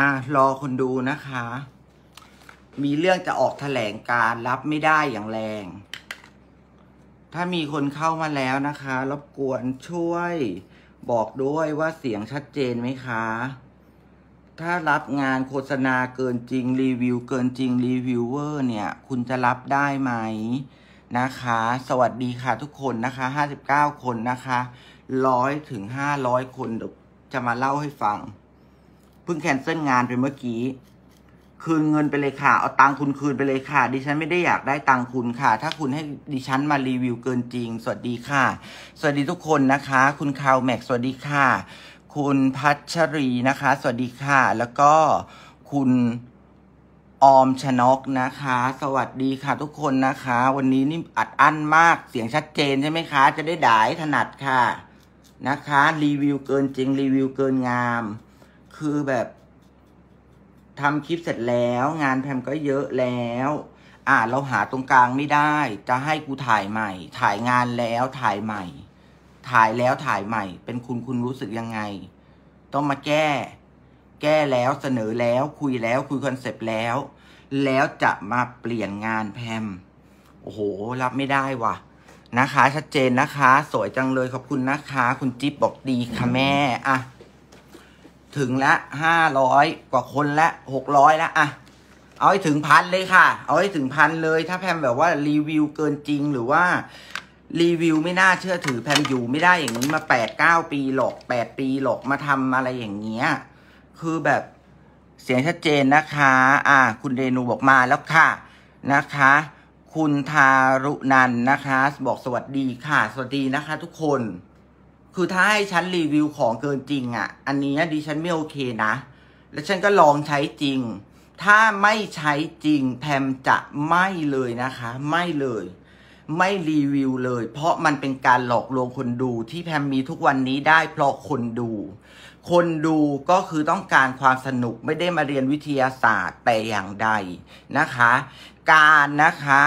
อ่ะรอ คนดูนะคะ มีเรื่องจะออกแถลงการรับไม่ได้อย่างแรง ถ้ามีคนเข้ามาแล้วนะคะ รบกวนช่วยบอกด้วยว่าเสียงชัดเจนไหมคะ ถ้ารับงานโฆษณาเกินจริงรีวิว เกินจริงรีวิวเวอร์เนี่ย คุณจะรับได้ไหมนะคะ สวัสดีค่ะทุกคนนะคะห้าสิบเก้าคนนะคะร้อยถึงห้าร้อยคนจะมาเล่าให้ฟังเพิ่งแคนเซิลงานไปเมื่อกี้คืนเงินไปเลยค่ะ เอาตังคุณคืนไปเลยค่ะ ดิฉันไม่ได้อยากได้ตังคุณค่ะ ถ้าคุณให้ดิฉันมารีวิวเกินจริง สวัสดีค่ะ สวัสดีทุกคนนะคะ คุณคาวแม็กสวัสดีค่ะ คุณพัชรีนะคะ สวัสดีค่ะ แล้วก็คุณออมชนกนะคะ สวัสดีค่ะ ทุกคนนะคะ วันนี้นี่อัดอั้นมากเสียงชัดเจนใช่ไหมคะ จะได้ด่ายถนัดค่ะนะคะรีวิวเกินจริงรีวิวเกินงามคือแบบทำคลิปเสร็จแล้ว งานแพมก็เยอะแล้วอ่าเราหาตรงกลางไม่ได้ จะให้กูถ่ายใหม่ ถ่ายงานแล้วถ่ายใหม่ ถ่ายแล้วถ่ายใหม่ เป็นคุณคุณรู้สึกยังไง ต้องมาแก้ แก้แล้วเสนอแล้วคุยแล้วคุยคอนเซปต์แล้ว แล้วจะมาเปลี่ยนงานแพมโอ้โหรับไม่ได้ว่ะ นะคะ ชัดเจนนะคะ สวยจังเลยขอบคุณนะคะ คุณจิ๊บบอกดีค่ะแม่อะถึงละห้าร้อยกว่าคนละหกร้อยละอ่ะเอาให้ถึงพันเลยค่ะ เอาให้ถึงพันเลยถ้าแพมแบบว่ารีวิวเกินจริงหรือว่ารีวิวไม่น่าเชื่อถือแพมอยู่ไม่ได้อย่างนี้มาแปดเก้าปีหลอกแปดปีหลอกมาทำอะไรอย่างเงี้ย คือแบบเสียงชัดเจนนะคะ อ่า คุณเรนูบอกมาแล้วค่ะนะคะคุณทารุนันนะคะ บอกสวัสดีค่ะ สวัสดีนะคะทุกคนคือถ้าให้ฉันรีวิวของเกินจริงอะ่ะ อันนี้ดิฉันไม่โอเคนะ แล้วฉันก็ลองใช้จริง ถ้าไม่ใช้จริงแพมจะไม่เลยนะคะ ไม่เลย ไม่รีวิวเลย เพราะมันเป็นการหลอกลวงคนดูที่แพมมีทุกวันนี้ได้เพราะคนดู คนดูก็คือต้องการความสนุกไม่ได้มาเรียนวิทยาศาสตร์แต่อย่างใดนะคะ การนะคะ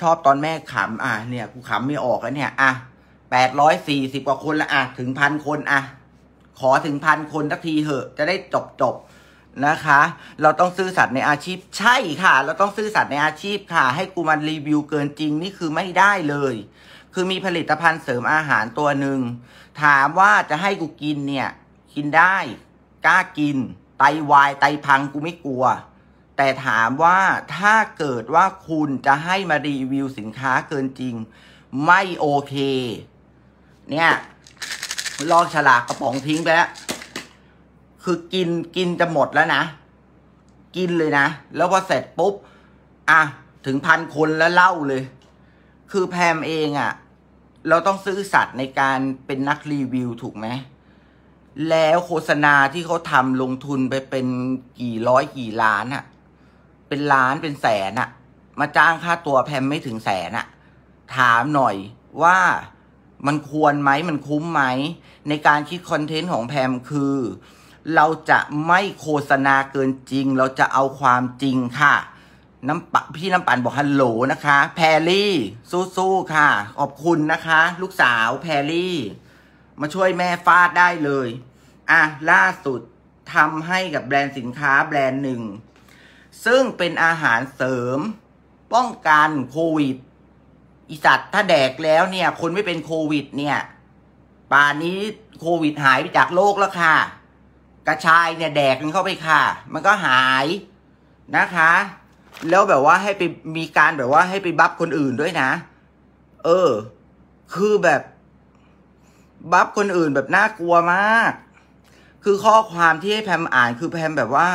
ชอบตอนแม่ขำอ่ะเนี่ยกูขำไม่ออกแล้วเนี่ยอ่ะแปดร้อยสี่สิบกว่าคนละอ่ะถึงพันคนอ่ะ ขอถึงพันคนสักทีเหอะ จะได้จบจบนะคะ เราต้องซื่อสัตย์ในอาชีพ ใช่ค่ะ เราต้องซื่อสัตย์ในอาชีพค่ะ ให้กูมันรีวิวเกินจริงนี่คือไม่ได้เลย คือมีผลิตภัณฑ์เสริมอาหารตัวหนึ่งถามว่าจะให้กูกินเนี่ย กินได้ กล้ากิน ไตวายไตพังกูไม่กลัว แต่ถามว่าถ้าเกิดว่าคุณจะให้มารีวิวสินค้าเกินจริง ไม่โอเคเนี่ยลอกฉลากกระป๋อง ทิ้ง ไปแล้วคือกินกินจะหมดแล้วนะ กินเลยนะ แล้ว พอ เสร็จ ปุ๊บ อ่ะ ถึงพันคนแล้วเล่าเลย คือแพมเองอะ่ะ เราต้องซื้อสัตว์ในการเป็นนักรีวิวถูกไหม แล้วโฆษณาที่เขาทำลงทุนไปเป็นกี่ร้อยกี่ล้านอะ่ะ เป็นล้านเป็นแสนอะ่ะ มาจ้างค่าตัวแพมไม่ถึงแสนอะ่ะถามหน่อยว่ามันควรไหมมันคุ้มไหม ในการคิดคอนเทนต์ของแพมคือ เราจะไม่โฆษณาเกินจริง เราจะเอาความจริงค่ะ น้ำปะพี่น้ำปั่นบอกฮัลโหลนะคะ แพรลี่สู้ๆค่ะขอบคุณนะคะ ลูกสาวแพรลี่ มาช่วยแม่ฟาดได้เลย อ่ะ ล่าสุดทำให้กับแบรนด์สินค้าแบรนด์หนึ่ง ซึ่งเป็นอาหารเสริม ป้องกันโควิดอีสัตว์ถ้าแดกแล้วเนี่ยคนไม่เป็นโควิด เนี่ยป่านนี้โควิดหายไปจากโลกแล้วค่ะ กระชายเนี่ยแดกมันเข้าไปค่ะ มันก็หายนะคะ แล้วแบบว่าให้ไปมีการแบบว่า ให้ไปบัฟคนอื่นด้วยนะ เออ คือแบบ บัฟคนอื่นแบบน่ากลัวมาก คือข้อความที่ให้แพมอ่านคือแพมแบบว่า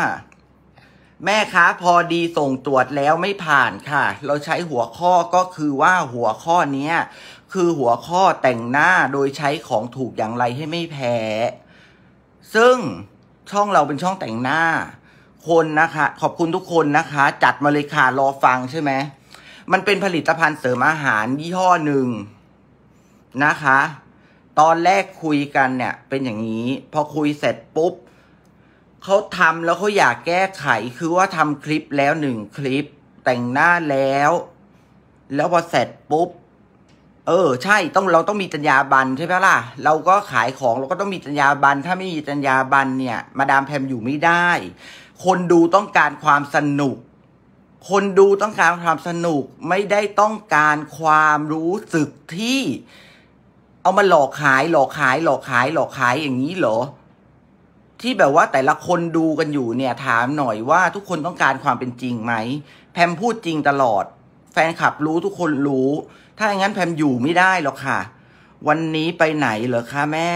แม่ค้าพอดีส่งตรวจแล้วไม่ผ่านค่ะ เราใช้หัวข้อก็คือว่าหัวข้อนี้ คือหัวข้อแต่งหน้าโดยใช้ของถูกอย่างไรให้ไม่แพ้ ซึ่งช่องเราเป็นช่องแต่งหน้าคนนะคะ ขอบคุณทุกคนนะคะ จัดมาเลยค่ะรอฟังใช่ไหมมันเป็นผลิตภัณฑ์เสริมอาหารยี่ห้อหนึ่งนะคะ ตอนแรกคุยกันเนี่ยเป็นอย่างนี้ พอคุยเสร็จปุ๊บเขาทำแล้วเขาอยากแก้ไขคือว่าทำคลิปแล้วหนึ่งคลิป แต่งหน้าแล้ว แล้วพอเสร็จปุ๊บ เออ ใช่ต้องเราต้องมีจรรยาบรรณใช่ไหมล่ะเราก็ขายของเราก็ต้องมีจรรยาบรรณถ้าไม่มีจรรยาบรรณเนี่ย มาดามแพมอยู่ไม่ได้ คนดูต้องการความสนุก คนดูต้องการความสนุก ไม่ได้ต้องการความรู้สึกที่ เอามาหลอกขาย หลอกขาย หลอกขายหลอกขายอย่างนี้เหรอที่แบบว่าแต่ละคนดูกันอยู่เนี่ยถามหน่อยว่าทุกคนต้องการความเป็นจริงไหมแพมพูดจริงตลอด แฟนคลับรู้ทุกคนรู้ ถ้าอย่างนั้นแพมอยู่ไม่ได้หรอกค่ะ วันนี้ไปไหนเหรอคะแม่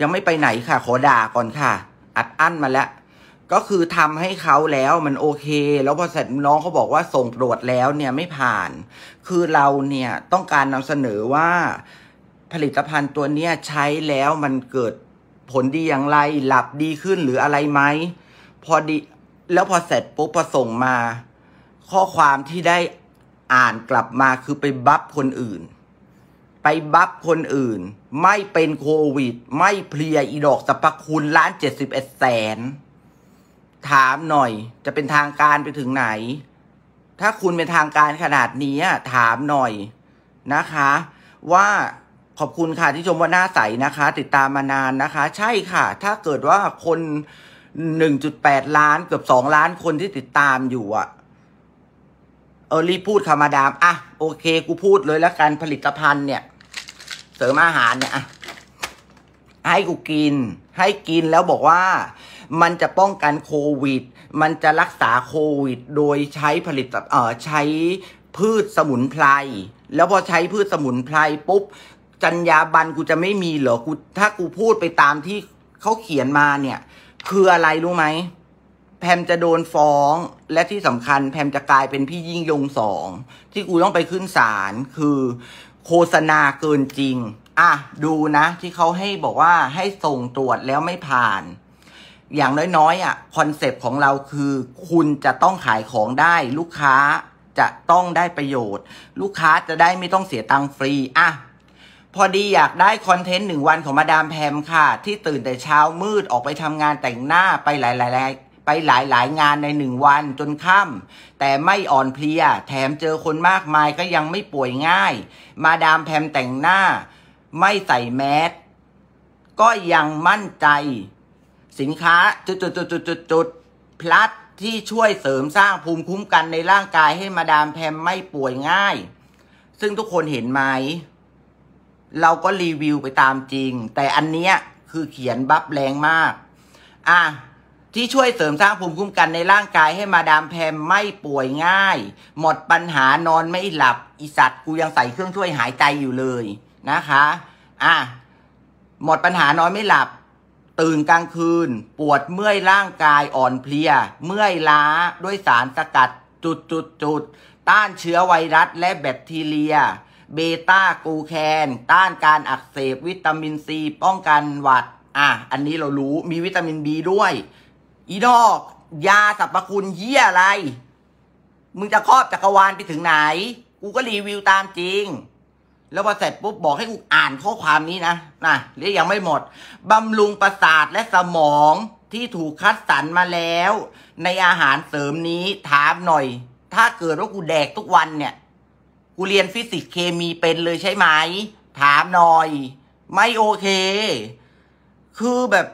ยังไม่ไปไหนค่ะ ขอด่าก่อนค่ะ อัดอั้นมาแล้ว ก็คือทำให้เขาแล้วมันโอเค แล้วพอเสร็จน้องเขาบอกว่าส่งตรวจแล้วเนี่ยไม่ผ่าน คือเราเนี่ยต้องการนำเสนอว่า ผลิตภัณฑ์ตัวเนี้ยใช้แล้วมันเกิดผลดีอย่างไรหลับดีขึ้นหรืออะไรไหมพอดีแล้วพอเสร็จปุ๊บพอส่งมา ข้อความที่ได้อ่านกลับมาคือไปบัฟคนอื่น ไปบัฟคนอื่น ไม่เป็นโควิดไม่เพลียอีดอกสรรพคุณล้านเจ็ดสิบเอ็ดแสนถามหน่อยจะเป็นทางการไปถึงไหน ถ้าคุณเป็นทางการขนาดนี้ ถามหน่อยนะคะ ว่าขอบคุณค่ะที่ชมว่าหน้าใสนะคะ ติดตามมานานนะคะ ใช่ค่ะ ถ้าเกิดว่าคน 1.8 ล้านเกือบ2 ล้านคนที่ติดตามอยู่อะเออรีพูดค่ะมาดาม อ่ะ โอเค กูพูดเลยแล้วกัน ผลิตภัณฑ์เนี่ย เสริมอาหารเนี่ยอะให้กูกิน ให้กินแล้วบอกว่า มันจะป้องกันโควิด มันจะรักษาโควิดโดยใช้ผลิตเออใช้พืชสมุนไพรแล้วพอใช้พืชสมุนไพรปุ๊บจัญญาบันกูจะไม่มีเหรอ กูถ้ากูพูดไปตามที่เขาเขียนมาเนี่ย คืออะไรรู้ไหม แพมจะโดนฟ้องและที่สำคัญแพมจะกลายเป็นพี่ยิ่งยงสอง ที่กูต้องไปขึ้นศาลคือ โฆษณาเกินจริง อ่ะดูนะที่เขาให้บอกว่าให้ส่งตรวจแล้วไม่ผ่าน อย่างน้อยๆอ่ะคอนเซปต์ของเราคือ คุณจะต้องขายของได้ ลูกค้าจะต้องได้ประโยชน์ ลูกค้าจะได้ไม่ต้องเสียตังค์ฟรี อ่ะพอดีอยากได้คอนเทนต์หนึ่งวันของมาดามแพมค่ะ ที่ตื่นแต่เช้ามืดออกไปทำงานแต่งหน้าไปหลายหลายไปหลายหลายงานในหนึ่งวันจนค่ำแต่ไม่อ่อนเพลีย แถมเจอคนมากมายก็ยังไม่ป่วยง่าย มาดามแพมแต่งหน้าไม่ใส่แมสก็ยังมั่นใจ สินค้า จุดจุดจุดจุดจุดจุดพลัสที่ช่วยเสริมสร้างภูมิคุ้มกันในร่างกายให้มาดามแพมไม่ป่วยง่าย ซึ่งทุกคนเห็นไหมเราก็รีวิวไปตามจริง แต่อันนี้คือเขียนบัฟแรงมาก อ่ะ ที่ช่วยเสริมสร้างภูมิคุ้มกันในร่างกายให้มาดามแพมไม่ป่วยง่าย หมดปัญหานอนไม่หลับอีสัตว์กูยังใส่เครื่องช่วยหายใจอยู่เลยนะคะ อ่ะ หมดปัญหานอนไม่หลับ ตื่นกลางคืน ปวดเมื่อยร่างกายอ่อนเพลีย เมื่อยล้าด้วยสารสกัดจุดจุดจุด ต้านเชื้อไวรัสและแบคทีเรียเบต้ากูแคน ต้านการอักเสบวิตามินซีป้องกันหวัด อ่ะอันนี้เรารู้มีวิตามินบีด้วย อีดอกยาสรรพคุณเยี่ยอะไร มึงจะครอบจักรวาลไปถึงไหน กูก็รีวิวตามจริง แล้วพอเสร็จปุ๊บบอกให้กูอ่านข้อความนี้นะนะเรียกยังไม่หมด บำรุงประสาทและสมองที่ถูกคัดสรรมาแล้ว ในอาหารเสริมนี้ถามหน่อย ถ้าเกิดว่ากูแดกทุกวันเนี่ยกูเรียนฟิสิกส์เคมีเป็นเลยใช่ไหม ถามหน่อย ไม่โอเค คือแบบ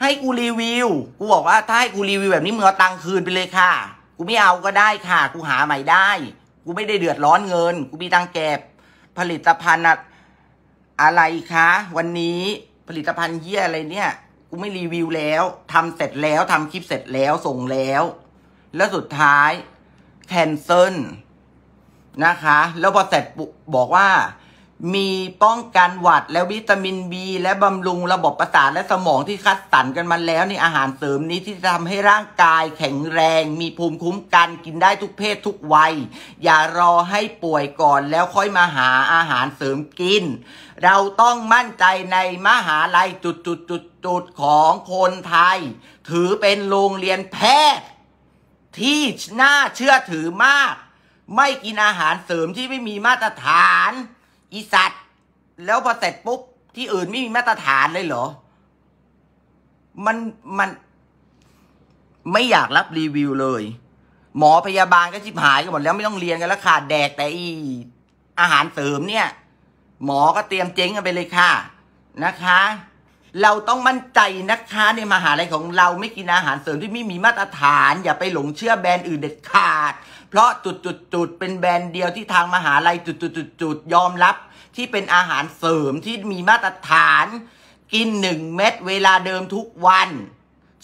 ให้กูรีวิว กูบอกว่า ถ้าให้กูรีวิวแบบนี้มึงเอาตังค์คืนไปเลยค่ะ กูไม่เอาก็ได้ค่ะ กูหาใหม่ได้ กูไม่ได้เดือดร้อนเงิน กูมีตังค์เก็บผลิตภัณฑ์อะไรคะวันนี้ผลิตภัณฑ์เยี่ยอะไรเนี่ยกูไม่รีวิวแล้ว ทำเสร็จแล้วทำคลิปเสร็จแล้วส่งแล้ว แล้วสุดท้าย แคนเซิลนะคะแล้วพอเสร็จบอกว่า มีป้องกันหวัดและวิตามินบีและบำรุงระบบประสาทและสมองที่คัดสรรกันมาแล้วในอาหารเสริมนี้ที่จะทำให้ร่างกายแข็งแรง มีภูมิคุ้มกันกินได้ทุกเพศทุกวัย อย่ารอให้ป่วยก่อนแล้วค่อยมาหาอาหารเสริมกิน เราต้องมั่นใจในมหาลัยจุดจุดจุดจุดของคนไทย ถือเป็นโรงเรียนแพทย์ที่น่าเชื่อถือมากไม่กินอาหารเสริมที่ไม่มีมาตรฐานอีสัตว์แล้วพอเสร็จปุ๊บ ที่อื่นไม่มีมาตรฐานเลยเหรอ มันมัน ไม่อยากรับรีวิวเลย หมอพยาบาลก็ชิบหายกันหมดแล้ว ไม่ต้องเรียนกันแล้วขาดแดกแต่อีอาหารเสริมเนี่ย หมอก็เตรียมเจ๊งกันไปเลยค่ะนะคะ เราต้องมั่นใจ นะคะในมหาลัยของเราไม่กินอาหารเสริมที่ไม่มีมาตรฐานอย่าไปหลงเชื่อแบรนด์อื่น เด็ดขาดเพราะจุดๆเป็นแบรนด์เดียวที่ทางมหาลัยจุดๆยอมรับที่เป็นอาหารเสริมที่มีมาตรฐานกินหนึ่งเม็ดเวลาเดิมทุกวัน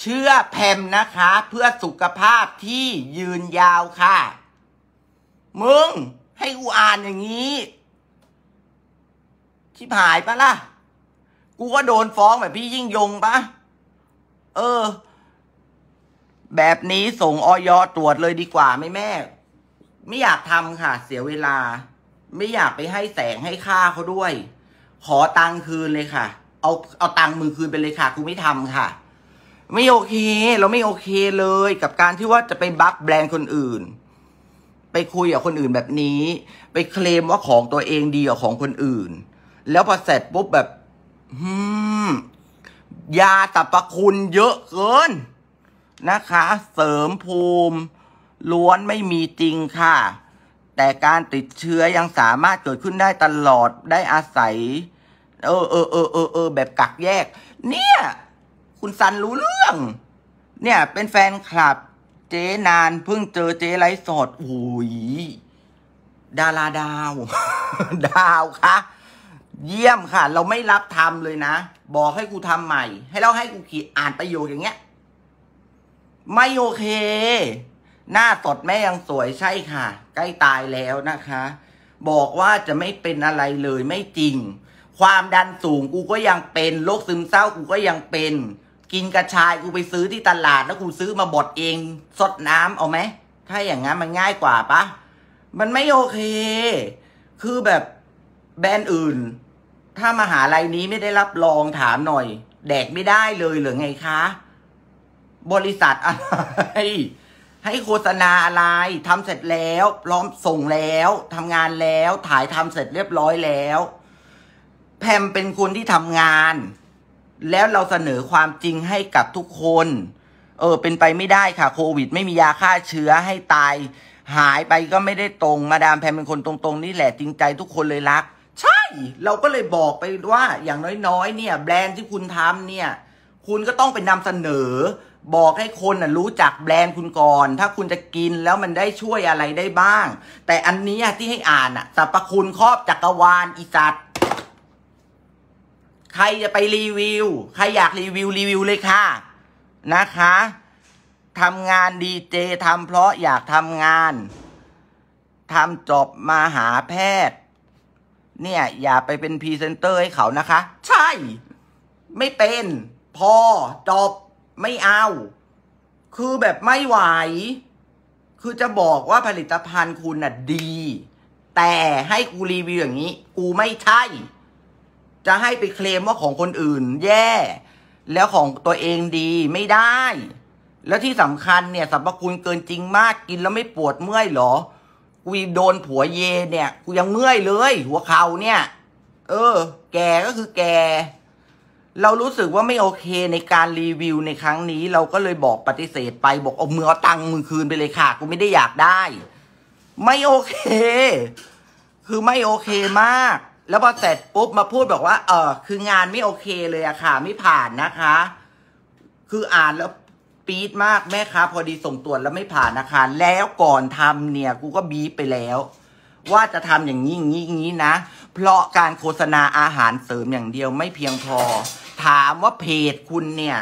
เชื่อแพมนะคะ เพื่อสุขภาพที่ยืนยาวค่ะ มึง ให้กูอ่านอย่างนี้ชิบหายปะล่ะ กูก็โดนฟ้องแบบพี่ยิ่งยงปะเออแบบนี้ส่งออยตรวจเลยดีกว่าไม่แม่ ไม่อยากทำค่ะ เสียเวลา ไม่อยากไปให้แสงให้ค่าเขาด้วย ขอตังคืนเลยค่ะ เอาเอาตังมือคืนไปเลยค่ะกูไม่ทำค่ะ ไม่โอเค เราไม่โอเคเลยกับการที่ว่าจะไปบักแบรนด์คนอื่น ไปคุยกับคนอื่นแบบนี้ ไปเคลมว่าของตัวเองดีกว่าของคนอื่น แล้วพอเสร็จปุ๊บแบบอืม ยาสรระคุณเยอะเกินนะคะ เสริมภูมิ ล้วนไม่มีจริงค่ะ แต่การติดเชื้อยังสามารถเกิดขึ้นได้ตลอดได้อาศัยเออเออเออเออเออแบบกักแยก เนี่ย คุณซันรู้เรื่อง เนี่ยเป็นแฟนคลับ เจ๊นานเพิ่งเจอเจ๊ไรสดโอ้ย ดาราดาวดาวคะเยี่ยมค่ะ เราไม่รับทำเลยนะ บอกให้กูทำใหม่ ให้เราให้กูขีดอ่านประโยคอย่างเงี้ยไม่โอเค หน้าสดแม่ยังสวยใช่ค่ะ ใกล้ตายแล้วนะคะ บอกว่าจะไม่เป็นอะไรเลยไม่จริง ความดันสูงกูก็ยังเป็นโรคซึมเศร้ากูก็ยังเป็น กินกระชาย กูไปซื้อที่ตลาด แล้วกูซื้อมาบดเอง สดน้ำเอาไหมถ้าอย่างนั้นมันง่ายกว่าปะมันไม่โอเค คือแบบแบรนด์อื่น ถ้ามาหาลัยนี้ไม่ได้รับรองถามหน่อย แดกไม่ได้เลยหรือไงคะบริษัทอะไรให้โฆษณาอะไรทำเสร็จแล้ว พร้อมส่งแล้วทำงานแล้วถ่ายทำเสร็จเรียบร้อยแล้ว แพมเป็นคนที่ทำงาน แล้วเราเสนอความจริงให้กับทุกคน เออเป็นไปไม่ได้ค่ะ โควิด ไม่มียาฆ่าเชื้อให้ตาย หายไปก็ไม่ได้ตรงมาดามแพมเป็นคนตรงๆ นี่แหละจริงใจทุกคนเลยรัก ใช่ เราก็เลยบอกไปว่า อย่างน้อยๆเนี่ย แบรนด์ที่คุณทำเนี่ย คุณก็ต้องไปนนำเสนอบอกให้คนนะรู้จักแบรนด์คุณก่อน ถ้าคุณจะกินแล้วมันได้ช่วยอะไรได้บ้าง แต่อันนี้ที่ให้อ่านสรรพคุณครอบจักรวาลอีสัตว์ใครจะไปรีวิวใครอยากรีวิวรีวิวเลยค่ะ นะคะทำงานดีเจทำเพราะอยากทำงานทำจบมาหาแพทย์ เนี่ยอย่าไปเป็นพรีเซนเตอร์ให้เขานะคะ ใช่ ไม่เป็นพอจบไม่เอา คือแบบไม่ไหว คือจะบอกว่าผลิตภัณฑ์คุณน่ะดี แต่ให้กูรีวิวอย่างนี้ กูไม่ใช่ จะให้ไปเคลมว่าของคนอื่นแย่ แล้วของตัวเองดีไม่ได้ แล้วที่สำคัญเนี่ยสรรพคุณเกินจริงมากกินแล้วไม่ปวดเมื่อยหรอ กูโดนผัวเยเนี่ย กูยังเมื่อยเลย หัวเข่าเนี่ย เออ แก่ก็คือแก่เรารู้สึกว่าไม่โอเคในการรีวิวในครั้งนี้ เราก็เลยบอกปฏิเสธไป บอก เอามือเอาตังค์มือคืนไปเลยค่ะกูไม่ได้อยากได้ ไม่โอเค คือไม่โอเคมาก แล้วพอเสร็จปุ๊บมาพูดบอกว่าเออคืองานไม่โอเคเลยอะค่ะ ไม่ผ่านนะคะ คืออ่านแล้วปี๊ดมากแม่ค้าพอดีส่งตรวจแล้วไม่ผ่านนะคะ แล้วก่อนทำเนี่ยกูก็บีบไปแล้วว่าจะทำอย่างนี้อย่างนี้อย่างนี้นะเพราะการโฆษณาอาหารเสริมอย่างเดียวไม่เพียงพอถามว่าเพจคุณเนี่ย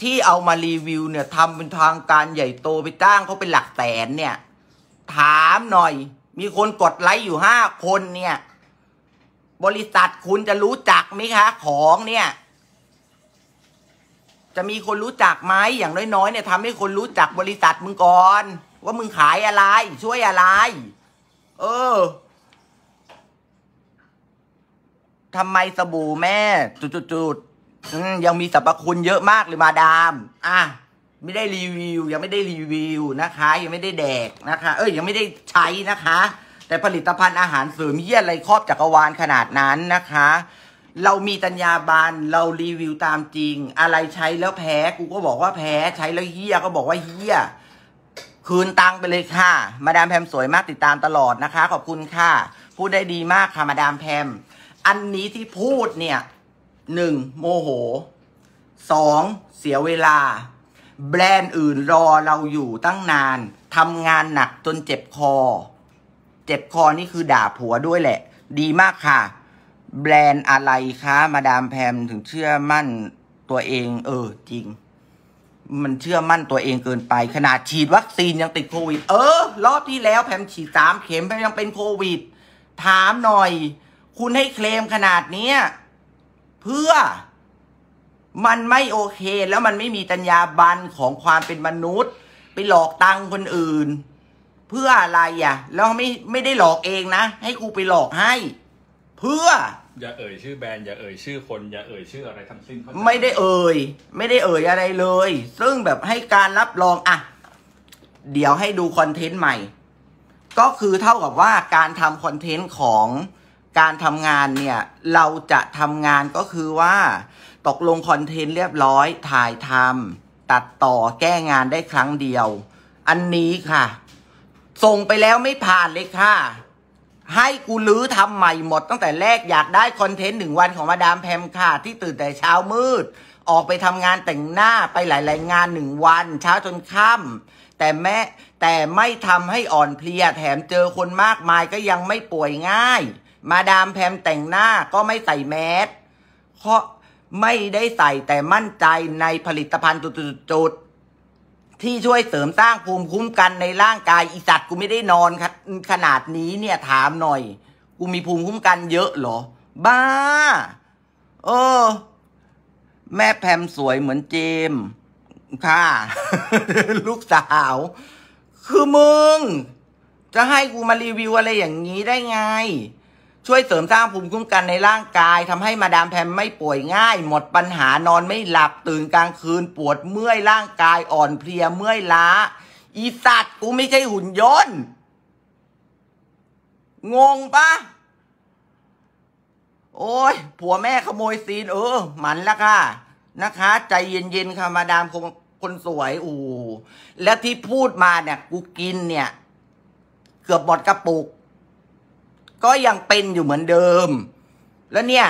ที่เอามารีวิวเนี่ยทำเป็นทางการใหญ่โตไปจ้างเขาเป็นหลักแสนเนี่ย ถามหน่อย มีคนกดไลค์อยู่ห้าคนเนี่ย บริษัทคุณจะรู้จักไหมคะของเนี่ย จะมีคนรู้จักไหมอย่างน้อยๆเนี่ยทำให้คนรู้จักบริษัทมึงก่อนว่ามึงขายอะไรช่วยอะไร เออทำไมสบู่แม่ จุดๆดยังมีสรรพคุณเยอะมากเลยมาดาม อ่ะไม่ได้รีวิว ยังไม่ได้รีวิวนะคะ ยังไม่ได้แดกนะคะ เอ้ยยังไม่ได้ใช้นะคะ แต่ผลิตภัณฑ์อาหารเสริมเยี่ยอะไรครอบจักรวาลขนาดนั้นนะคะ เรามีตัญญาบานเรารีวิวตามจริง อะไรใช้แล้วแพ้ กูก็บอกว่าแพ้ ใช้แล้วเฮียก็บอกว่าเฮียคืนตังไปเลยค่ะ มาดามแพมสวยมากติดตามตลอดนะคะ ขอบคุณค่ะพูดได้ดีมากค่ะมาดามแพมอันนี้ที่พูดเนี่ย หนึ่ง โมโห สอง เสียเวลา แบรนด์อื่นรอเราอยู่ตั้งนานทำงานหนักจนเจ็บคอ เจ็บคอนี่คือด่าผัวด้วยแหละ ดีมากค่ะ แบรนด์อะไรคะ มาดามแพมถึงเชื่อมั่นตัวเอง เออจริง มันเชื่อมั่นตัวเองเกินไป ขนาดฉีดวัคซีนยังติดโควิด เออ รอบที่แล้วแพมฉีดสามเข็มแพมยังเป็นโควิด ถามหน่อยคุณให้เคลมขนาดนี้เพื่อมันไม่โอเคแล้วมันไม่มีจรรยาบรรณของความเป็นมนุษย์ ไปหลอกตังคนอื่น เพื่ออะไรอ่ะแล้วไม่ไม่ได้หลอกเองนะให้กูไปหลอกให้ เพื่ออย่าเอ่ยชื่อแบรนด์อย่าเอ่ย ชื่อคนอย่าเอ่ยชื่ออะไรทั้งสิ้นไม่ได้เอ่ยไม่ได้เอ่ยอะไรเลย ซึ่งแบบให้การรับรองอ่ะ เดี๋ยวให้ดูคอนเทนต์ใหม่ ก็คือเท่ากับว่าการทำคอนเทนต์ของการทำงานเนี่ยเราจะทำงานก็คือว่า ตกลงคอนเทนต์เรียบร้อยถ่ายทำตัดต่อแก้งานได้ครั้งเดียว อันนี้ค่ะ ส่งไปแล้วไม่ผ่านเลยค่ะ ให้กูลื้อทำใหม่หมดตั้งแต่แรกอยากได้คอนเทนต์หนึ่งวันของมาดามแพมค่ะ ที่ตื่นแต่เช้ามืด ออกไปทำงานแต่งหน้าไปหลาย ๆ งานหนึ่งวัน เช้าจนค่ำแต่แม่แต่ไม่ทำให้อ่อนเพลียแถมเจอคนมากมายก็ยังไม่ป่วยง่ายมาดามแพมแต่งหน้าก็ไม่ใส่แมสเพราะไม่ได้ใส่แต่มั่นใจในผลิตภัณฑ์จุดๆที่ช่วยเสริมสร้างภูมิคุ้มกันในร่างกายอีสัตว์กูไม่ได้นอนขนาดนี้เนี่ย ถามหน่อย กูมีภูมิคุ้มกันเยอะเหรอ บ้า เออ แม่แพมสวยเหมือนเจม ค่ะ ลูกสาว คือมึง จะให้กูมารีวิวอะไรอย่างนี้ได้ไงช่วยเสริมสร้างภูมิคุ้มกันในร่างกาย ทำให้มาดามแพมไม่ป่วยง่าย หมดปัญหานอนไม่หลับตื่นกลางคืนปวดเมื่อยร่างกายอ่อนเพลียเมื่อยล้า อีสัตว์ กูไม่ใช่หุ่นยนต์งงปะโอ้ยผัวแม่ขโมยซีน เออหมันละค่ะ นะคะ ใจเย็นๆค่ะ มาดามคงคนสวยอูและที่พูดมาเนี่ยกูกินเนี่ย เกือบหมดกระปุกก็ยังเป็นอยู่เหมือนเดิม แล้วเนี่ย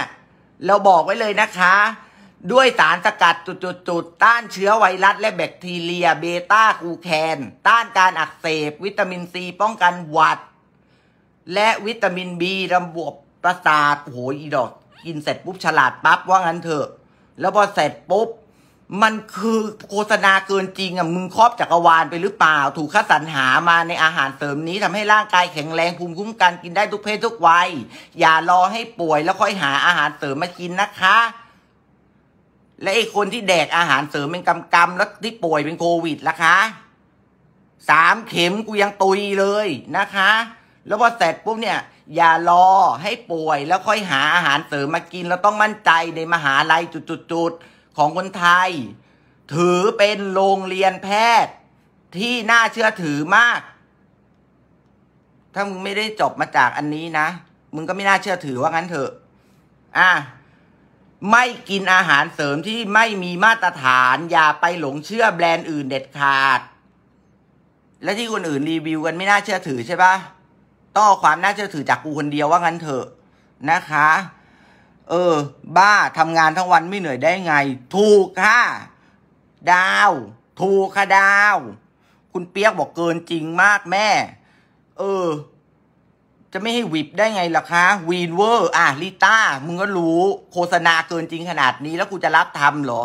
เราบอกไว้เลยนะคะ ด้วยสารสกัดจุดๆต้านเชื้อไวรัส และแบคทีเรียเบต้าคูแคน ต้านการอักเสบ วิตามินซี ป้องกันหวัด และวิตามินบีระบบประสาท โอ้โห อีดอกกินเสร็จปุ๊บฉลาดปั๊บ ว่างั้นเถอะ แล้วพอเสร็จปุ๊บมันคือโฆษณาเกินจริงอ่ะ มึงครอบจักรวาลไปหรือเปล่า ถูกคัดสรรหามาในอาหารเสริมนี้ทำให้ร่างกายแข็งแรงภูมิคุ้มกันกินได้ทุกเพศทุกวัยอย่ารอให้ป่วยแล้วค่อยหาอาหารเสริมมากินนะคะ และไอ้คนที่แดกอาหารเสริมเป็นกำกำแล้วที่ป่วยเป็นโควิดล่ะคะสามเข็มกูยังตุยเลยนะคะ แล้วพอเสร็จปุ๊บเนี่ย อย่ารอให้ป่วยแล้วค่อยหาอาหารเสริมมากินแล้วต้องมั่นใจในมหาลัยจุดๆของคนไทย ถือเป็นโรงเรียนแพทย์ที่น่าเชื่อถือมาก ถ้ามึงไม่ได้จบมาจากอันนี้นะ มึงก็ไม่น่าเชื่อถือว่างั้นเถอะ อ่ะไม่กินอาหารเสริมที่ไม่มีมาตรฐาน อย่าไปหลงเชื่อแบรนด์อื่นเด็ดขาด และที่คนอื่นรีวิวกันไม่น่าเชื่อถือใช่ปะต้องความน่าเชื่อถือจากกูคนเดียวว่างั้นเถอะนะคะเออ บ้าทำงานทั้งวันไม่เหนื่อยได้ไง ถูกค่ะ ดาว ถูกค่ะดาว คุณเปียกบอกเกินจริงมากแม่ เออ จะไม่ให้วิบได้ไงล่ะคะวีนเวอร์ อ่ะลิต้า มึงก็รู้ โฆษณาเกินจริงขนาดนี้แล้วกูจะรับทำเหรอ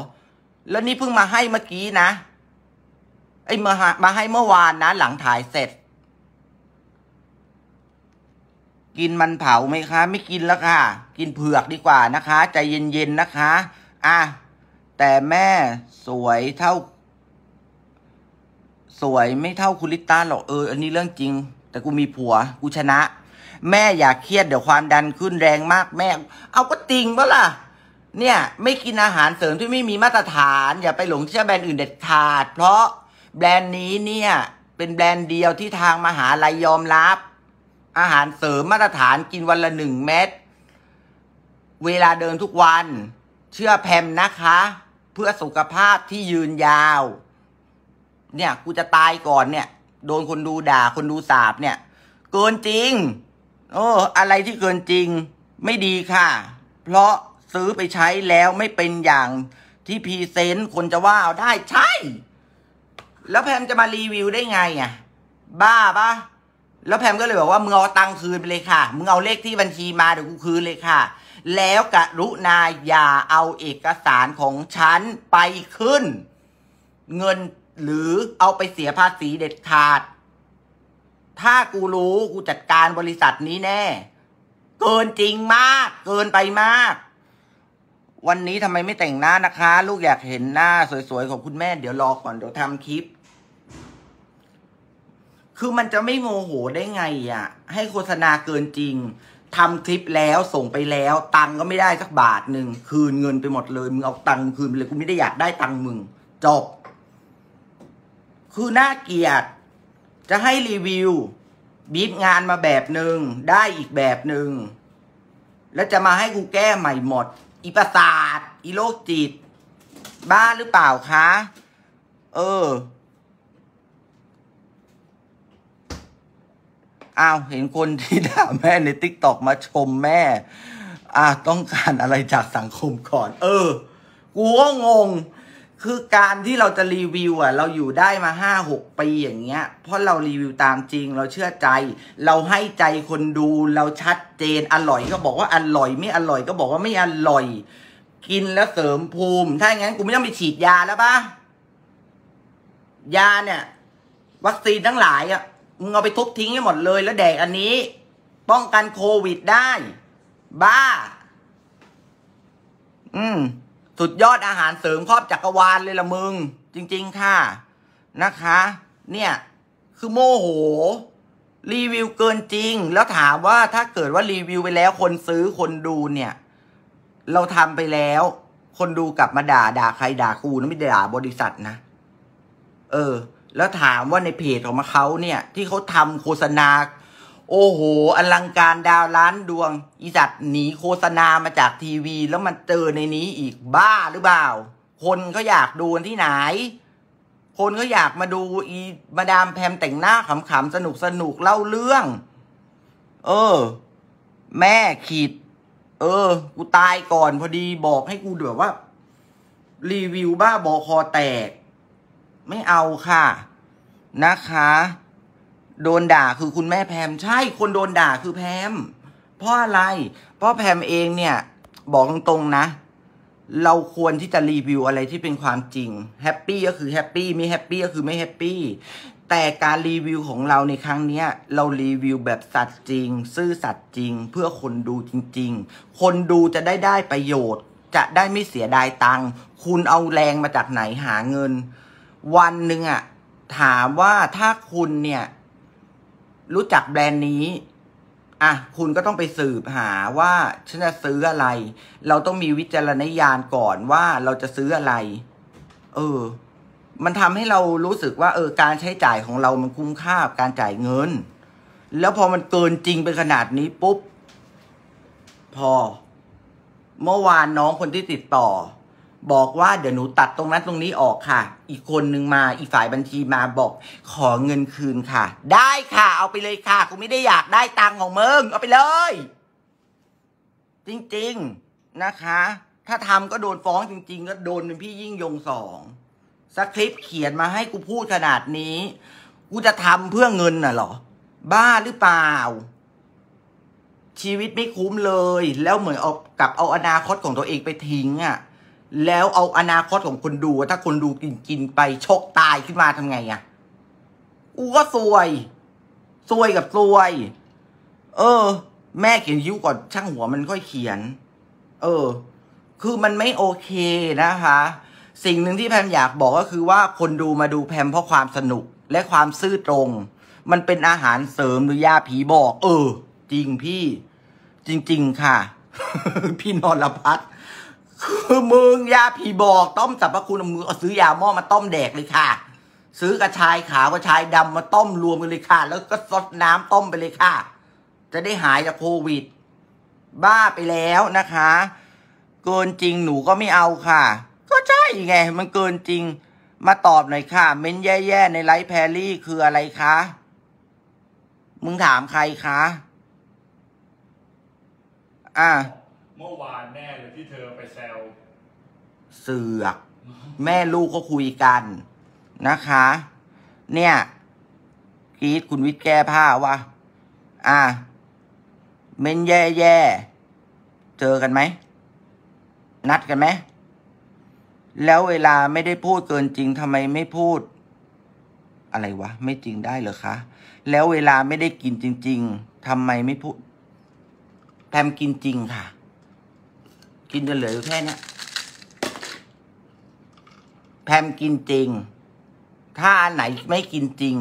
แล้วนี่เพิ่งมาให้เมื่อกี้นะไอ้มามาให้เมื่อวานนะหลังถ่ายเสร็จกินมันเผาไหมคะ ไม่กินแล้วค่ะ กินเผือกดีกว่านะคะใจเย็นๆนะคะอ่ะแต่แม่สวยเท่า สวยไม่เท่าคุณลิต้าหรอกเอออันนี้เรื่องจริงแต่กูมีผัวกูชนะ แม่อย่าเครียดเดี๋ยวความดันขึ้นแรงมากแม่ เอาก็ติงเปล่าล่ะเนี่ยไม่กินอาหารเสริมที่ไม่มีมาตรฐานอย่าไปหลงเชื่อแบรนด์อื่นเด็ดขาด เพราะแบรนด์นี้เนี่ยเป็นแบรนด์เดียวที่ทางมหาลัยยอมรับอาหารเสริมมาตรฐานกินวันละหนึ่งเม็ดเวลาเดินทุกวัน เชื่อแพมนะคะ เพื่อสุขภาพที่ยืนยาว เนี่ยกูจะตายก่อนเนี่ย โดนคนดูด่าคนดูสาบเนี่ย เกินจริงโอ้อะไรที่เกินจริง ไม่ดีค่ะ เพราะซื้อไปใช้แล้วไม่เป็นอย่างที่พีเซนต์ คนจะว่าเอาได้ใช่ แล้วแพมจะมารีวิวได้ไงอ่ะบ้าปะแล้วแพมก็เลยบอกว่ามึงเอาตังคืนไปเลยค่ะ มึงเอาเลขที่บัญชีมาเดี๋ยวกูคืนเลยค่ะ แล้วกะรุนาอย่าเอาเอกสารของฉันไปขึ้น เงินหรือเอาไปเสียภาษีเด็ดขาด ถ้ากูรู้กูจัดการบริษัทนี้แน่ เกินจริงมาก เกินไปมาก วันนี้ทำไมไม่แต่งหน้านะคะ ลูกอยากเห็นหน้าสวยๆของคุณแม่เดี๋ยวรอก่อนเดี๋ยวทำคลิปคือมันจะไม่โมโหได้ไงอะ่ะ ให้โฆษณาเกินจริงทำคลิปแล้วส่งไปแล้วตังก็ไม่ได้สักบาทหนึ่งคืนเงินไปหมดเลยมึงเอาตังคืนไปเลยกูไม่ได้อยากได้ตังมึง จบ คือน่าเกียดจะให้รีวิวบีบงานมาแบบหนึ่งได้อีกแบบหนึ่งแล้วจะมาให้กูแก้ใหม่หมดอีประสาทอีโรคจิต บ้าหรือเปล่าคะ เอออ้าวเห็นคนที่ด่าแม่ในติ๊กตอกมาชมแม่อาต้องการอะไรจากสังคมก่อน เออ กูก็งง คือการที่เราจะรีวิว อ่ะ เราอยู่ได้มาห้าหกปีอย่างเงี้ยเพราะเรารีวิวตามจริง เราเชื่อใจ เราให้ใจคนดูเราชัดเจนอร่อยก็บอกว่าอร่อยไม่อร่อยก็บอกว่าไม่อร่อย กินแล้วเสริมภูมิ ถ้าอย่างนั้นกูไม่ต้องไปฉีดยาแล้วปะยาเนี่ย วัคซีนทั้งหลายอ่ะมึงเอาไปทุบทิ้งให้หมดเลย แล้ว แดกอันนี้ ป้องกันโควิดได้ บ้า อืม สุดยอดอาหารเสริมครอบจักรวาลเลยละมึง จริง ๆค่ะ นะคะ เนี่ย คือโมโห รีวิวเกินจริง แล้วถามว่าถ้าเกิดว่ารีวิวไปแล้ว คนซื้อคนดูเนี่ย เราทำไปแล้ว คนดูกลับมาด่าด่าใครด่าครูนะไม่ด่าบริษัทนะ เออแล้วถามว่าในเพจของเขาเนี่ย ที่เขาทำโฆษณา โอ้โหอลังการดาวล้านดวง อีสัตว์หนีโฆษณามาจากทีวีแล้วมันเจอในนี้อีกบ้าหรือเปล่าคนก็อยากดูที่ไหน คนก็อยากมาดู อีมาดามแพมแต่งหน้าขำๆสนุกสนุกเล่าเรื่อง เออ แม่ขีดเออกูตายก่อนพอดีบอกให้กูเดือว่า รีวิว บ้าบอคอแตกไม่เอาค่ะนะคะ โดนด่าคือคุณแม่แพมใช่คนโดนด่าคือแพมเพราะอะไร เพราะแพมเองเนี่ย บอกตรงๆนะ เราควรที่จะรีวิวอะไรที่เป็นความจริงแฮปปี้ก็คือแฮปปี้ ไม่แฮปปี้ก็คือไม่แฮปปี้แต่การรีวิวของเราในครั้งนี้เรารีวิวแบบสัตว์จริง ซื่อสัตว์จริง เพื่อคนดูจริง ๆ คนดูจะได้ได้ประโยชน์ จะได้ไม่เสียดายตังค์คุณเอาแรงมาจากไหนหาเงินวันหนึ่งอะถามว่าถ้าคุณเนี่ย รู้จักแบรนด์นี้ อ่ะ คุณก็ต้องไปสืบหาว่าฉันจะซื้ออะไร เราต้องมีวิจารณญาณก่อนว่าเราจะซื้ออะไร เออ มันทำให้เรารู้สึกว่า เออ การใช้จ่ายของเรามันคุ้มค่าการจ่ายเงิน แล้วพอมันเกินจริงไปขนาดนี้ ปุ๊บ พอ เมื่อวานน้องคนที่ติดต่อบอกว่าเดี๋ยวหนูตัดตรงนั้นตรงนี้ออกค่ะ อีกคนนึงมาอีฝ่ายบัญชีมาบอก ขอเงินคืนค่ะ ได้ค่ะ เอาไปเลยค่ะกูไม่ได้อยากได้ตังของมึงเอาไปเลย จริงๆนะคะ ถ้าทำก็โดนฟ้องจริง ๆ ก็โดนเป็นพี่ยิ่งยงสองสคริปต์เขียนมาให้กูพูดขนาดนี้กูจะทำเพื่อเงินน่ะหรอบ้าหรือเปล่า ชีวิตไม่คุ้มเลย แล้วเหมือนเอากับเอาอนาคตของตัวเองไปทิ้งอะ่ะแล้วเอาอนาคตของคนดูถ้าคนดูกินกินไปชกตายขึ้นมาทำไงอะ่ะ กูก็ซวย ซวยกับซวย เออ แม่เขียนยิ้วก่อนช่างหัวมันค่อยเขียน เออ คือมันไม่โอเคนะคะ สิ่งหนึ่งที่แพมอยากบอกก็คือว่าคนดูมาดูแพมเพราะความสนุกและความซื่อตรง มันเป็นอาหารเสริมหรือยาผีบอก เออ จริงพี่ จริง ๆ ค่ะ พี่นนรพัฒน์คือมึง ยาผีบอกต้มสรรพคุณมึงเอาซื้อยาหม้อมาต้มแดกเลยค่ะ ซื้อกระชายขาวกระชายดำมาต้มรวมกันเลยค่ะ แล้วก็ซดน้ำต้มไปเลยค่ะ จะได้หายจากโควิด บ้าไปแล้วนะคะ เกินจริงหนูก็ไม่เอาค่ะ ก็ใช่ไง มันเกินจริงมาตอบหน่อยค่ะ เม้นแย่ๆในไลฟ์แพรลี่คืออะไรคะ มึงถามใครคะอ่าเมื่อวานแน่เลยที่เธอไปแซวเสือก แม่ลูกก็คุยกันนะคะ เนี่ยกีดคุณวิทย์แก้ผ้าวะอ่ะเม้นแย่แย่เจอกันไหม นัดกันไหม แล้วเวลาไม่ได้พูดเกินจริงทำไมไม่พูด อะไรวะไม่จริงได้เหรอคะ แล้วเวลาไม่ได้กินจริง ๆทำไมไม่พูดแพมกินจริงค่ะกินจะเหลืออยู่แค่นี้แพมกินจริง ถ้าอันไหนไม่กินจริง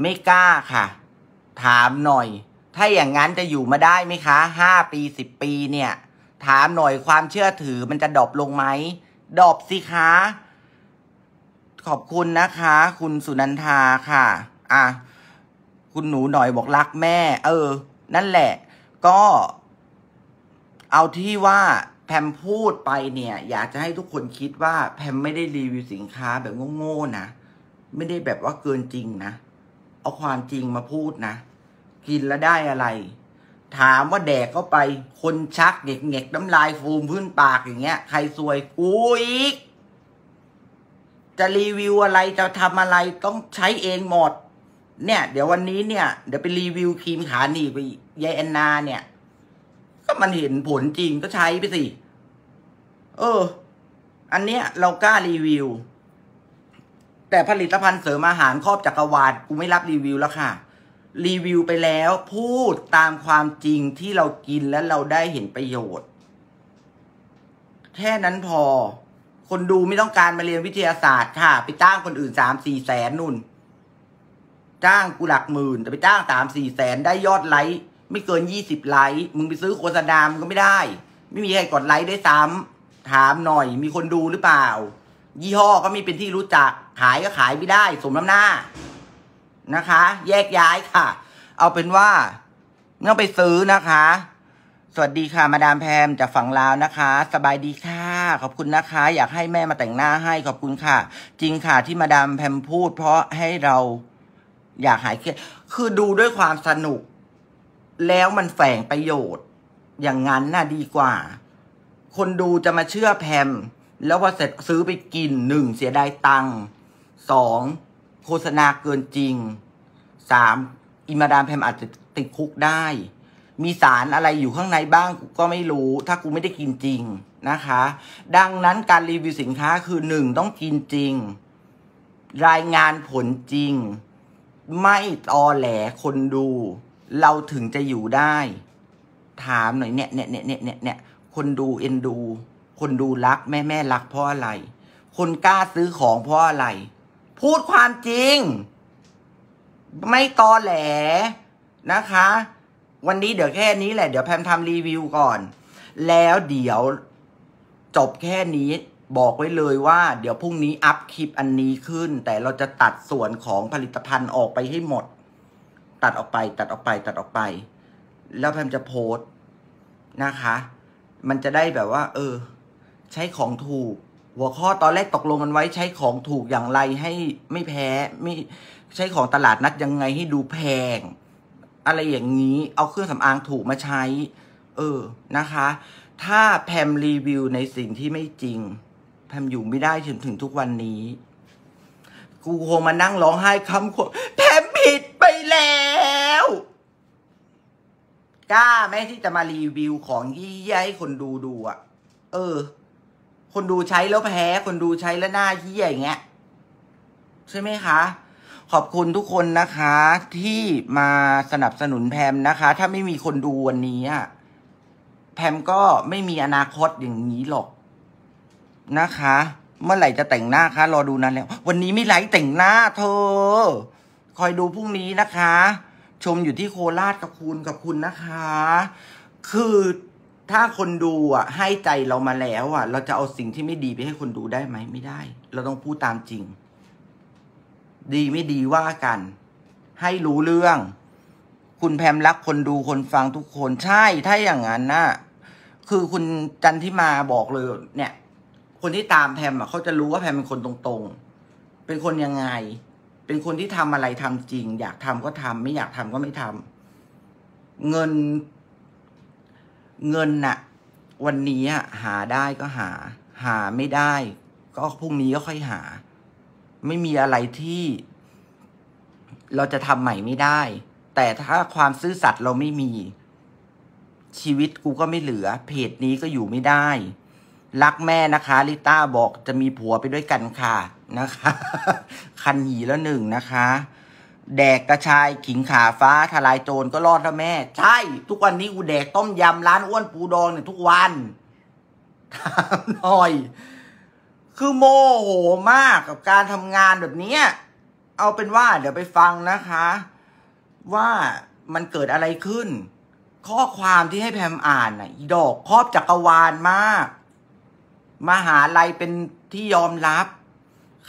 ไม่กล้าค่ะ ถามหน่อย ถ้าอย่างนั้นจะอยู่มาได้ไหมคะห้าปีสิบปีเนี่ย ถามหน่อยความเชื่อถือ มันจะดรอปลงไหมดรอปสิคะขอบคุณนะคะ คุณสุนันทาค่ะ อ่ะคุณหนูหน่อยบอกรักแม่ เออ นั่นแหละ ก็เอาที่ว่าแพมพูดไปเนี่ย อยากจะให้ทุกคนคิดว่าแพมไม่ได้รีวิวสินค้าแบบโง่ๆนะไม่ได้แบบว่าเกินจริงนะเอาความจริงมาพูดนะกินแล้วได้อะไร ถามว่าแดกเข้าไป คนชัก เงกเงกน้ำลายฟูมพื้นปากอย่างเงี้ย ใครซวยกูอีกจะรีวิวอะไรจะทำอะไรต้องใช้เองหมด เนี่ย เดี๋ยววันนี้เนี่ยเดี๋ยวไปรีวิวครีมขาหนีบไปยายแอนนา เนี่ยก็มันเห็นผลจริงก็ใช้ไปสิ เออ อันเนี้ยเรากล้ารีวิว แต่ผลิตภัณฑ์เสริมอาหารครอบจักรวาลกูไม่รับรีวิวแล้วค่ะ รีวิวไปแล้วพูดตามความจริงที่เรากินและเราได้เห็นประโยชน์ แค่นั้นพอ คนดูไม่ต้องการมาเรียนวิทยาศาสตร์ค่ะ ไปจ้างคนอื่นสามสี่แสนนุ่น จ้างกูหลักหมื่น แต่ไปจ้างสามสี่แสนได้ยอดไลค์ไม่เกินยี่สิบไลค์มึงไปซื้อโฆษณามึงก็ไม่ได้ ไม่มีใครกดไลค์ได้ซ้ำถามหน่อย มีคนดูหรือเปล่า ยี่ห้อก็ไม่เป็นที่รู้จัก ขายก็ขายไม่ได้ สมน้ำหน้านะคะ แยกย้ายค่ะ เอาเป็นว่าต้องไปซื้อนะคะ สวัสดีค่ะ มาดามแพมจากฝั่งลาวนะคะ สบายดีค่ะ ขอบคุณนะคะ อยากให้แม่มาแต่งหน้าให้ขอบคุณค่ะ จริงค่ะที่มาดามแพมพูด เพราะให้เรา อยากหายเครียดคือดูด้วยความสนุกแล้วมันแฝงประโยชน์อย่างนั้นน่ะดีกว่า คนดูจะมาเชื่อแพม แล้วพอเสร็จซื้อไปกินหนึ่งเสียดายตังสองโฆษณาเกินจริงสามอิมาดามแพมอาจจะติดคุกได้ มีสารอะไรอยู่ข้างในบ้างกูก็ไม่รู้ ถ้ากูไม่ได้กินจริงนะคะ ดังนั้นการรีวิวสินค้าคือหนึ่งต้องกินจริง รายงานผลจริง ไม่ตอแหลคนดูเราถึงจะอยู่ได้ ถามหน่อยเนี่ยเนี่ยเนี่ยเนี่ยเนี่ยเนี่ยคนดูเอ็นดู คนดูรักแม่แม่รักเพราะอะไร คนกล้าซื้อของเพราะอะไร พูดความจริง ไม่ตอแหลนะคะ วันนี้เดี๋ยวแค่นี้แหละ เดี๋ยวแพมทำรีวิวก่อน แล้วเดี๋ยวจบแค่นี้ บอกไว้เลยว่า เดี๋ยวพรุ่งนี้อัพคลิปอันนี้ขึ้น แต่เราจะตัดส่วนของผลิตภัณฑ์ออกไปให้หมดตัดออกไปตัดออกไปตัดออกไป แล้วแพมจะโพสนะคะ มันจะได้แบบว่า เออ ใช้ของถูก หัวข้อตอนแรกตกลงกันไว้ใช้ของถูกอย่างไรให้ไม่แพ้ ไม่ใช้ของตลาดนัดยังไงให้ดูแพง อะไรอย่างนี้ เอาเครื่องสำอางถูกมาใช้ เออนะคะ ถ้าแพมรีวิวในสิ่งที่ไม่จริง แพมอยู่ไม่ได้ถึงถึงทุกวันนี้ กูคงมานั่งร้องไห้คำขวแพมิดไปแล้วกล้าไหมที่จะมารีวิวของยี่ยให้คนดูดูอ่ะเออ คนดูใช้แล้วแพ้ คนดูใช้แล้วหน้าเยี่ยอย่างเงี้ยใช่ไหมคะ ขอบคุณทุกคนนะคะ ที่มาสนับสนุนแพมนะคะ ถ้าไม่มีคนดูวันนี้แพมก็ไม่มีอนาคตอย่างนี้หรอก นะคะ เมื่อไหร่จะแต่งหน้าคะ รอดูนั้นแล้ว วันนี้ไม่ไลฟ์แต่งหน้า เธอคอยดูพรุ่งนี้นะคะ ชมอยู่ที่โคราชกับคุณกับคุณนะคะ คือถ้าคนดูอ่ะให้ใจเรามาแล้วอ่ะ เราจะเอาสิ่งที่ไม่ดีไปให้คนดูได้ไหม ไม่ได้ เราต้องพูดตามจริง ดีไม่ดีว่ากัน ให้รู้เรื่อง คุณแพมรักคนดูคนฟังทุกคนใช่ ถ้าอย่างนั้นนะ่ะ คือคุณจันทิมาบอกเลย เนี่ย คนที่ตามแพมอ่ะ เขาจะรู้ว่าแพมเป็นคนตรงๆ เป็นคนยังไงเป็นคนที่ทำอะไรทำจริง อยากทำก็ทำ ไม่อยากทำก็ไม่ทำ เงิน เงินน่ะ วันนี้หาได้ก็หา หาไม่ได้ก็พรุ่งนี้ก็ค่อยหา ไม่มีอะไรที่ เราจะทำใหม่ไม่ได้ แต่ถ้าความซื่อสัตย์เราไม่มี ชีวิตกูก็ไม่เหลือ เพจนี้ก็อยู่ไม่ได้ รักแม่นะคะลิต้าบอกจะมีผัวไปด้วยกันค่ะนะคะ คันหีแล้วหนึ่งนะคะ แดกกระชายขิงขาฟ้าทลายโจรก็รอดแล้วแม่ ใช่ ทุกวันนี้กูแดกต้มยำ ร้านอ้วนปูดองเนี่ยทุกวันถามหน่อย คือโมโหมากกับการทำงานแบบนี้ เอาเป็นว่า เดี๋ยวไปฟังนะคะ ว่ามันเกิดอะไรขึ้น ข้อความที่ให้แพมอ่านน่ะดอกครอบจักรวาลมาก มหาลัยเป็นที่ยอมรับ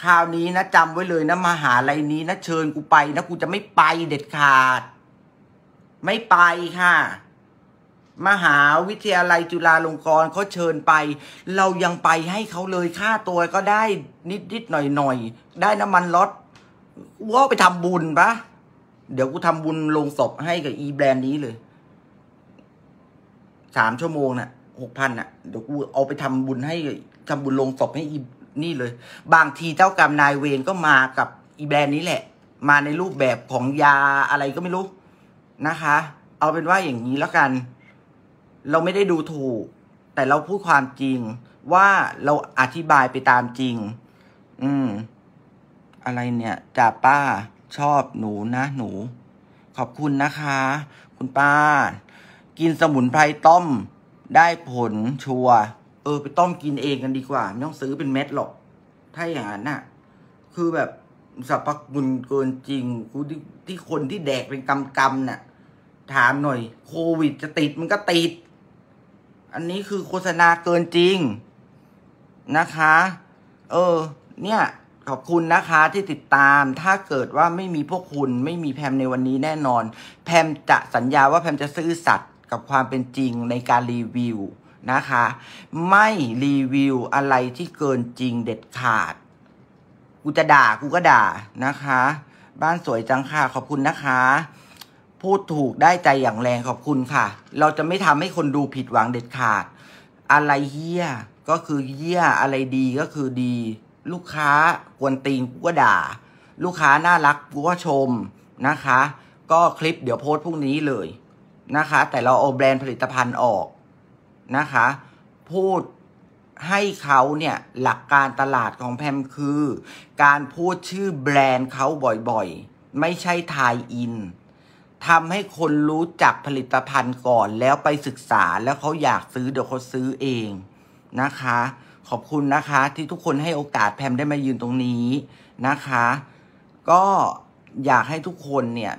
คราวนี้นะจำไว้เลยนะมาหาอะไรนี้นะเชิญกูไปนะกูจะไม่ไปเด็ดขาด ไม่ไปค่ะ มหาวิทยาลัยจุฬาลงกรณ์เขาเชิญไป เรายังไปให้เขาเลยค่าตัวก็ได้ นิดนิดหน่อยหน่อยได้น้ำมันรถว่าไปทำบุญปะเดี๋ยวกูทำบุญลงศพให้กับอี แบรนด์นี้เลยสามชั่วโมงนะ่ะหกพันอ่ะเดี๋ยวกูเอาไปทำบุญให้ทำบุญลงศพให้อีนี่เลย บางทีเจ้ากรรมนายเวรก็มากับอีแบรนด์นี้แหละ มาในรูปแบบของยาอะไรก็ไม่รู้ นะคะ เอาเป็นว่าอย่างนี้แล้วกัน เราไม่ได้ดูถูก แต่เราพูดความจริง ว่าเราอธิบายไปตามจริง อืม อะไรเนี่ยจ่าป้าชอบหนูนะหนู ขอบคุณนะคะ คุณป้า กินสมุนไพรต้ม ได้ผลชัวเออไปต้มกินเองกันดีกว่าไม่ต้องซื้อเป็นเม็ดหรอก ถ้าอย่างนั้นน่ะคือแบบสรรพคุณเกินจริงกูที่ที่คนที่แดกเป็นกำกำน่ะ ถามหน่อย โควิดจะติดมันก็ติด อันนี้คือโฆษณาเกินจริงนะคะ เออ เนี่ย ขอบคุณนะคะ ที่ติดตาม ถ้าเกิดว่าไม่มีพวกคุณไม่มีแพมในวันนี้แน่นอน แพมจะสัญญาว่าแพมจะซื่อสัตย์กับความเป็นจริงในการรีวิวนะคะไม่รีวิวอะไรที่เกินจริงเด็ดขาดกูจะด่ากูก็ด่านะคะ บ้านสวยจังค่ะ ขอบคุณนะคะ พูดถูกได้ใจอย่างแรงขอบคุณค่ะ เราจะไม่ทำให้คนดูผิดหวังเด็ดขาด อะไรเฮี้ย ก็คือเฮี้ยอะไรดีก็คือดี ลูกค้ากวนตีนกูก็ด่า ลูกค้าน่ารักกูก็ชมนะคะ ก็คลิปเดี๋ยวโพสต์พรุ่งนี้เลยนะคะแต่เราเอาแบรนด์ผลิตภัณฑ์ออกนะคะพูดให้เขาเนี่ยหลักการตลาดของแพมคือการพูดชื่อแบรนด์เขาบ่อยๆ ไม่ใช่ทายอินทำให้คนรู้จักผลิตภัณฑ์ก่อนแล้วไปศึกษาแล้วเขาอยากซื้อเดี๋ยวเขาซื้อเองนะคะขอบคุณนะคะที่ทุกคนให้โอกาสแพมได้มายืนตรงนี้นะคะ ก็อยากให้ทุกคนเนี่ย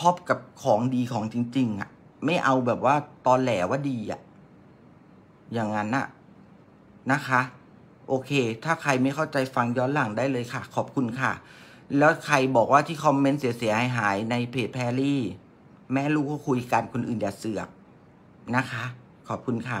พบกับของดีของจริงๆอะไม่เอาแบบว่าตอนแหลว่าดีอะ อย่างนั้นน่ะ นะคะ โอเค ถ้าใครไม่เข้าใจฟังย้อนหลังได้เลยค่ะ ขอบคุณค่ะ แล้วใครบอกว่าที่คอมเมนต์เสียหายในเพจแพรรี่ แม่ลูกก็คุยกันคนอื่นอย่าเสือกนะคะ ขอบคุณค่ะ